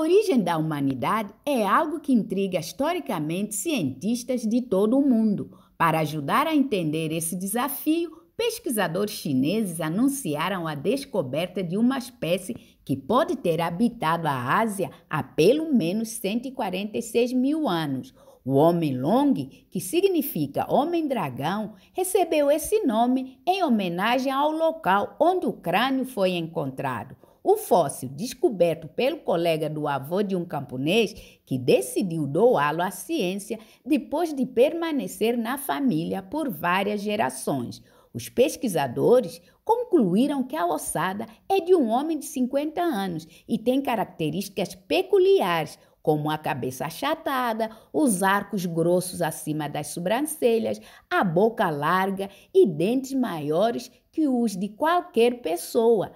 origem da humanidade é algo que intriga historicamente cientistas de todo o mundo. Para ajudar a entender esse desafio, pesquisadores chineses anunciaram a descoberta de uma espécie que pode ter habitado a Ásia há pelo menos 146 mil anos. O Homem Long, que significa Homem Dragão, recebeu esse nome em homenagem ao local onde o crânio foi encontrado. O fóssil, descoberto pelo colega do avô de um camponês que decidiu doá-lo à ciência depois de permanecer na família por várias gerações. Os pesquisadores concluíram que a ossada é de um homem de 50 anos e tem características peculiares, como a cabeça achatada, os arcos grossos acima das sobrancelhas, a boca larga e dentes maiores que os de qualquer pessoa.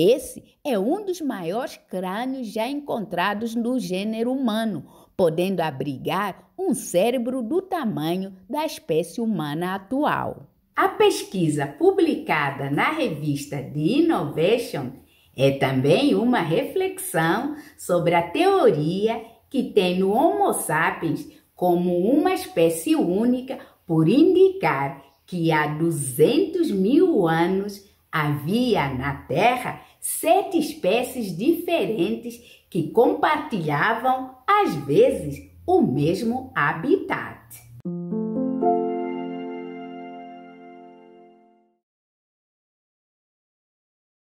Esse é um dos maiores crânios já encontrados no gênero humano, podendo abrigar um cérebro do tamanho da espécie humana atual. A pesquisa publicada na revista The Innovation é também uma reflexão sobre a teoria que tem no Homo sapiens como uma espécie única por indicar que há 200 mil anos Havia na Terra sete espécies diferentes que compartilhavam, às vezes, o mesmo habitat.